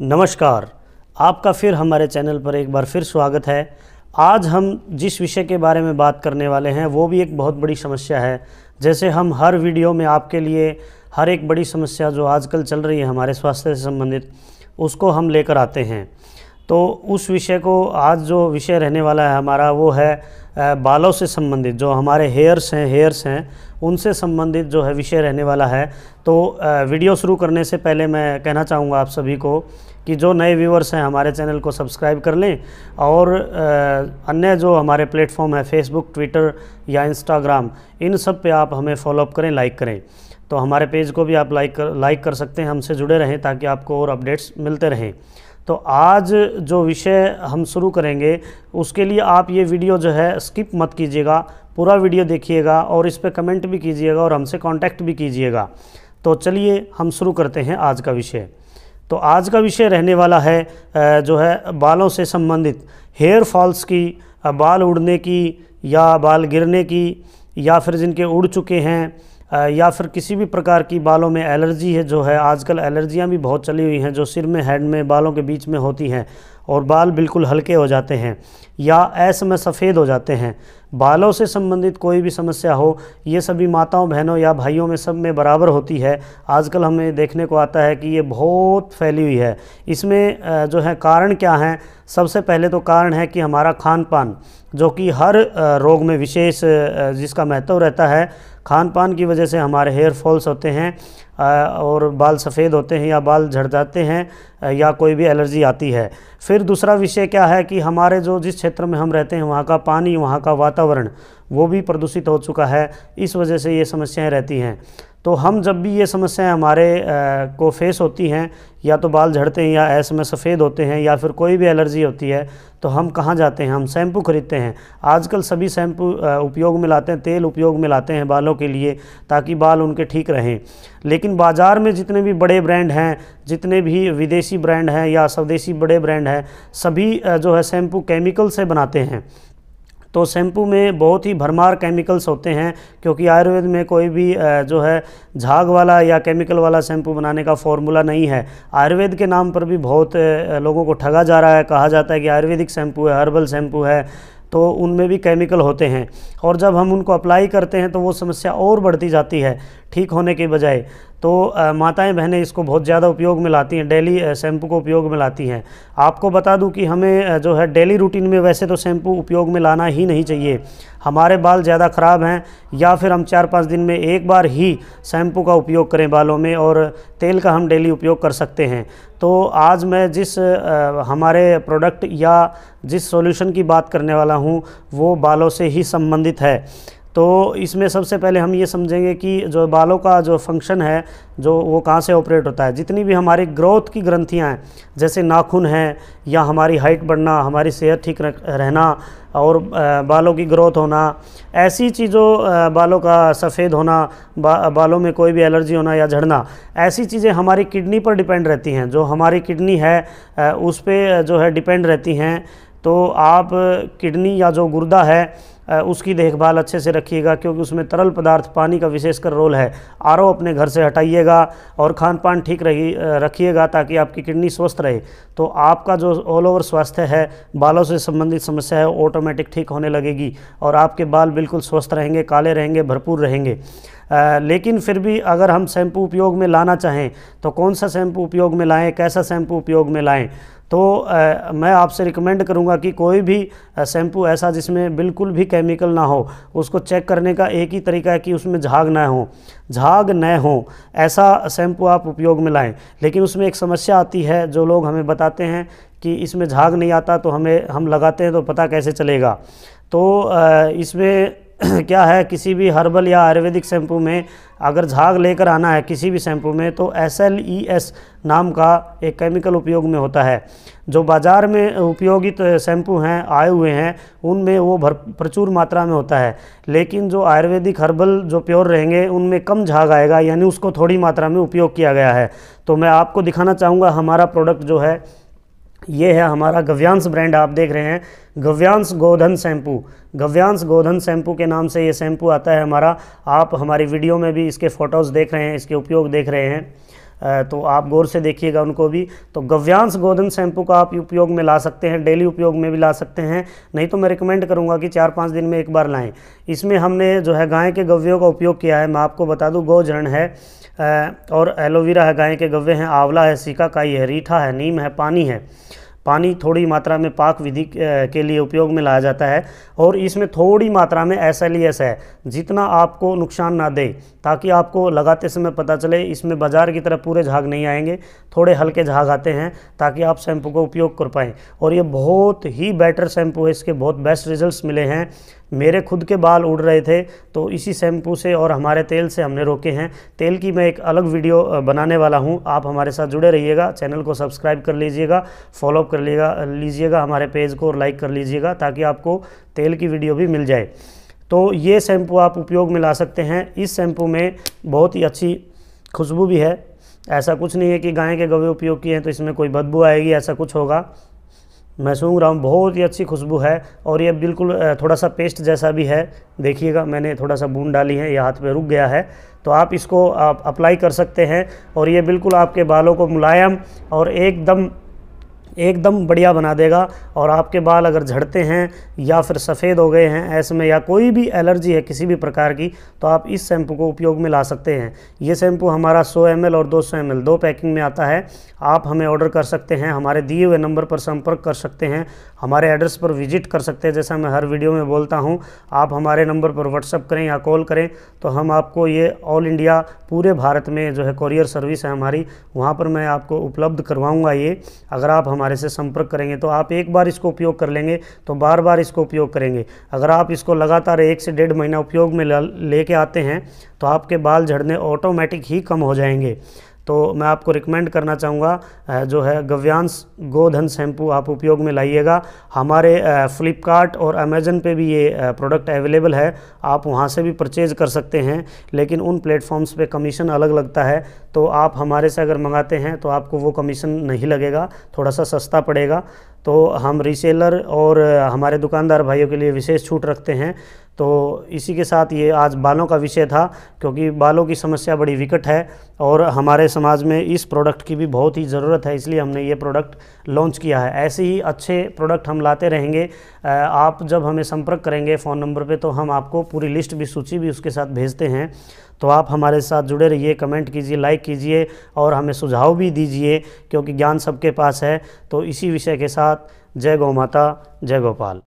नमस्कार आपका फिर हमारे चैनल पर एक बार फिर स्वागत है आज हम जिस विषय के बारे में बात करने वाले हैं वो भी एक बहुत बड़ी समस्या है जैसे हम हर वीडियो में आपके लिए हर एक बड़ी समस्या जो आजकल चल रही है हमारे स्वास्थ्य से संबंधित उसको हम लेकर आते हैं तो उस विषय को आज जो विषय रहने वाला है हमारा वो है बालों से संबंधित जो हमारे हेयर्स हैं हेयर्स हैं उनसे संबंधित जो है विषय रहने वाला है तो वीडियो शुरू करने से पहले मैं कहना चाहूँगा आप सभी को कि जो नए व्यूवर्स हैं हमारे चैनल को सब्सक्राइब कर लें और अन्य जो हमारे प्लेटफॉर्म है फेसबुक ट्विटर या इंस्टाग्राम इन सब पे आप हमें फॉलोअप करें लाइक करें तो हमारे पेज को भी आप लाइक कर लाइक कर सकते हैं हमसे जुड़े रहें ताकि आपको और अपडेट्स मिलते रहें तो आज जो विषय हम शुरू करेंगे उसके लिए आप ये वीडियो जो है स्किप मत कीजिएगा पूरा वीडियो देखिएगा और इस पर कमेंट भी कीजिएगा और हमसे कांटेक्ट भी कीजिएगा तो चलिए हम शुरू करते हैं आज का विषय तो आज का विषय रहने वाला है जो है बालों से संबंधित हेयर फॉल्स की बाल उड़ने की या बाल गिरने की या फिर जिनके उड़ चुके हैं या फिर किसी भी प्रकार की बालों में एलर्जी है जो है आजकल एलर्जियाँ भी बहुत चली हुई हैं जो सिर में हेड में बालों के बीच में होती हैं और बाल बिल्कुल हल्के हो जाते हैं या ऐस में सफ़ेद हो जाते हैं बालों से संबंधित कोई भी समस्या हो ये सभी माताओं बहनों या भाइयों में सब में बराबर होती है आजकल हमें देखने को आता है कि ये बहुत फैली हुई है इसमें जो है कारण क्या हैं सबसे पहले तो कारण है कि हमारा खान पान जो कि हर रोग में विशेष जिसका महत्व रहता है खान पान की वजह से हमारे हेयर फॉल्स होते हैं और बाल सफ़ेद होते हैं या बाल झड़ जाते हैं या कोई भी एलर्जी आती है फिर दूसरा विषय क्या है कि हमारे जो जिस क्षेत्र में हम रहते हैं वहाँ का पानी वहाँ का वातावरण वो भी प्रदूषित हो चुका है इस वजह से ये समस्याएं रहती हैं तो हम जब भी ये समस्याएं हमारे आ, को फेस होती हैं या तो बाल झड़ते हैं या ऐसे में सफ़ेद होते हैं या फिर कोई भी एलर्जी होती है तो हम कहाँ जाते हैं हम शैम्पू ख़रीदते हैं आजकल सभी शैम्पू उपयोग में लाते हैं तेल उपयोग में लाते हैं बालों के लिए ताकि बाल उनके ठीक रहें लेकिन बाज़ार में जितने भी बड़े ब्रांड हैं जितने भी विदेशी ब्रांड हैं या स्वदेशी बड़े ब्रांड हैं सभी जो है शैम्पू केमिकल से बनाते हैं तो शैम्पू में बहुत ही भरमार केमिकल्स होते हैं क्योंकि आयुर्वेद में कोई भी जो है झाग वाला या केमिकल वाला शैम्पू बनाने का फॉर्मूला नहीं है आयुर्वेद के नाम पर भी बहुत लोगों को ठगा जा रहा है कहा जाता है कि आयुर्वेदिक शैम्पू है हर्बल शैम्पू है तो उनमें भी केमिकल होते हैं और जब हम उनको अप्लाई करते हैं तो वो समस्या और बढ़ती जाती है ठीक होने के बजाय तो माताएं बहनें इसको बहुत ज़्यादा उपयोग में लाती हैं डेली शैम्पू को उपयोग में लाती हैं आपको बता दूं कि हमें जो है डेली रूटीन में वैसे तो शैम्पू उपयोग में लाना ही नहीं चाहिए हमारे बाल ज़्यादा ख़राब हैं या फिर हम चार पाँच दिन में एक बार ही शैम्पू का उपयोग करें बालों में और तेल का हम डेली उपयोग कर सकते हैं तो आज मैं जिस हमारे प्रोडक्ट या जिस सोल्यूशन की बात करने वाला हूँ वो बालों से ही संबंधित है तो इसमें सबसे पहले हम ये समझेंगे कि जो बालों का जो फंक्शन है जो वो कहाँ से ऑपरेट होता है जितनी भी हमारी ग्रोथ की ग्रंथियाँ हैं जैसे नाखून है या हमारी हाइट बढ़ना हमारी सेहत ठीक रहना और बालों की ग्रोथ होना ऐसी चीज़ों बालों का सफ़ेद होना बा, बालों में कोई भी एलर्जी होना या झड़ना ऐसी चीज़ें हमारी किडनी पर डिपेंड रहती हैं जो हमारी किडनी है उस पर जो है डिपेंड रहती हैं तो आप किडनी या जो गुर्दा है उसकी देखभाल अच्छे से रखिएगा क्योंकि उसमें तरल पदार्थ पानी का विशेषकर रोल है आर अपने घर से हटाइएगा और खान पान ठीक रही रखिएगा ताकि आपकी किडनी स्वस्थ रहे तो आपका जो ऑल ओवर स्वास्थ्य है बालों से संबंधित समस्या है ऑटोमेटिक ठीक होने लगेगी और आपके बाल बिल्कुल स्वस्थ रहेंगे काले रहेंगे भरपूर रहेंगे आ, लेकिन फिर भी अगर हम शैम्पू उपयोग में लाना चाहें तो कौन सा शैम्पू उपयोग में लाएँ कैसा शैम्पू उपयोग में लाएँ तो आ, मैं आपसे रिकमेंड करूंगा कि कोई भी शैम्पू ऐसा जिसमें बिल्कुल भी केमिकल ना हो उसको चेक करने का एक ही तरीका है कि उसमें झाग ना हो झाग न हो ऐसा शैम्पू आप उपयोग में लाएं लेकिन उसमें एक समस्या आती है जो लोग हमें बताते हैं कि इसमें झाग नहीं आता तो हमें हम लगाते हैं तो पता कैसे चलेगा तो इसमें क्या है किसी भी हर्बल या आयुर्वेदिक शैम्पू में अगर झाग लेकर आना है किसी भी शैम्पू में तो एस एल ई एस नाम का एक केमिकल उपयोग में होता है जो बाज़ार में उपयोगित तो शैम्पू हैं आए हुए हैं उनमें वो भर प्रचुर मात्रा में होता है लेकिन जो आयुर्वेदिक हर्बल जो प्योर रहेंगे उनमें कम झाग आएगा यानी उसको थोड़ी मात्रा में उपयोग किया गया है तो मैं आपको दिखाना चाहूँगा हमारा प्रोडक्ट जो है ये है हमारा गव्यांश ब्रांड आप देख रहे हैं गव्यांश गोधन शैम्पू गव्यांश गोधन शैम्पू के नाम से ये शैम्पू आता है हमारा आप हमारी वीडियो में भी इसके फ़ोटोज़ देख रहे हैं इसके उपयोग देख रहे हैं तो आप गौर से देखिएगा उनको भी तो गव्यांश गोधन शैम्पू का आप उपयोग में ला सकते हैं डेली उपयोग में भी ला सकते हैं नहीं तो मैं रिकमेंड करूँगा कि चार पाँच दिन में एक बार लाएं इसमें हमने जो है गाय के गव्यों का उपयोग किया है मैं आपको बता दूँ गौजरण है और एलोवेरा है गाय के गवे हैं आंवला है सीका काई है रीठा है नीम है पानी है पानी थोड़ी मात्रा में पाक विधि के लिए उपयोग में लाया जाता है और इसमें थोड़ी मात्रा में एस e है जितना आपको नुकसान ना दे ताकि आपको लगाते समय पता चले इसमें बाज़ार की तरह पूरे झाग नहीं आएंगे थोड़े हल्के झाग आते हैं ताकि आप शैम्पू को उपयोग कर पाएँ और ये बहुत ही बेटर शैम्पू है इसके बहुत बेस्ट रिजल्ट मिले हैं मेरे खुद के बाल उड़ रहे थे तो इसी शैम्पू से और हमारे तेल से हमने रोके हैं तेल की मैं एक अलग वीडियो बनाने वाला हूँ आप हमारे साथ जुड़े रहिएगा चैनल को सब्सक्राइब कर लीजिएगा फॉलोअप कर कर लीजिएगा लीजिएगा हमारे पेज को और लाइक कर लीजिएगा ताकि आपको तेल की वीडियो भी मिल जाए तो ये शैम्पू आप उपयोग में ला सकते हैं इस शैम्पू में बहुत ही अच्छी खुशबू भी है ऐसा कुछ नहीं है कि गाय के गवे उपयोग किए हैं तो इसमें कोई बदबू आएगी ऐसा कुछ होगा मैं सूंघ रहा हूँ बहुत ही अच्छी खुशबू है और ये बिल्कुल थोड़ा सा पेस्ट जैसा भी है देखिएगा मैंने थोड़ा सा बूंद डाली है ये हाथ पे रुक गया है तो आप इसको आप अप्लाई कर सकते हैं और ये बिल्कुल आपके बालों को मुलायम और एकदम एकदम बढ़िया बना देगा और आपके बाल अगर झड़ते हैं या फिर सफ़ेद हो गए हैं ऐसे में या कोई भी एलर्जी है किसी भी प्रकार की तो आप इस शैम्पू को उपयोग में ला सकते हैं ये शैम्पू हमारा 100 एम और 200 एम दो पैकिंग में आता है आप हमें ऑर्डर कर सकते हैं हमारे दिए हुए नंबर पर संपर्क कर सकते हैं हमारे एड्रेस पर विजिट कर सकते हैं जैसा मैं हर वीडियो में बोलता हूँ आप हमारे नंबर पर व्हाट्सअप करें या कॉल करें तो हम आपको ये ऑल इंडिया पूरे भारत में जो है कॉरियर सर्विस है हमारी वहाँ पर मैं आपको उपलब्ध करवाऊँगा ये अगर आप हमारे से संपर्क करेंगे तो आप एक बार इसको उपयोग कर लेंगे तो बार बार इसको उपयोग करेंगे अगर आप इसको लगातार एक से डेढ़ महीना उपयोग में लेके आते हैं तो आपके बाल झड़ने ऑटोमेटिक ही कम हो जाएंगे तो मैं आपको रिकमेंड करना चाहूँगा जो है गव्यांश गोधन शैम्पू आप उपयोग में लाइएगा हमारे फ्लिपकार्ट और अमेजन पे भी ये प्रोडक्ट अवेलेबल है आप वहाँ से भी परचेज कर सकते हैं लेकिन उन प्लेटफॉर्म्स पे कमीशन अलग लगता है तो आप हमारे से अगर मंगाते हैं तो आपको वो कमीशन नहीं लगेगा थोड़ा सा सस्ता पड़ेगा तो हम रीसेलर और हमारे दुकानदार भाइयों के लिए विशेष छूट रखते हैं तो इसी के साथ ये आज बालों का विषय था क्योंकि बालों की समस्या बड़ी विकट है और हमारे समाज में इस प्रोडक्ट की भी बहुत ही ज़रूरत है इसलिए हमने ये प्रोडक्ट लॉन्च किया है ऐसे ही अच्छे प्रोडक्ट हम लाते रहेंगे आप जब हमें संपर्क करेंगे फ़ोन नंबर पे तो हम आपको पूरी लिस्ट भी सूची भी उसके साथ भेजते हैं तो आप हमारे साथ जुड़े रहिए कमेंट कीजिए लाइक कीजिए और हमें सुझाव भी दीजिए क्योंकि ज्ञान सबके पास है तो इसी विषय के साथ जय गौ माता जय गोपाल